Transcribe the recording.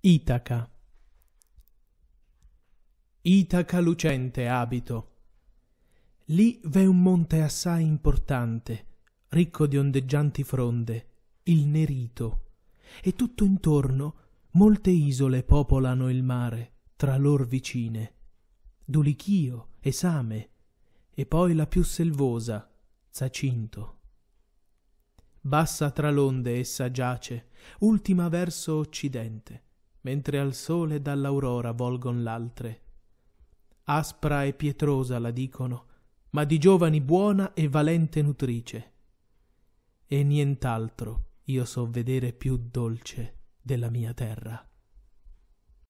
Itaca Itaca lucente abito. Lì v'è un monte assai importante, ricco di ondeggianti fronde, il Nerito, e tutto intorno molte isole popolano il mare, tra lor vicine. Dulichio, Esame, e poi la più selvosa, Zacinto. Bassa tra l'onde essa giace, ultima verso occidente mentre al sole dall'aurora volgon l'altre. Aspra e pietrosa la dicono, ma di giovani buona e valente nutrice. E nient'altro io so vedere più dolce della mia terra.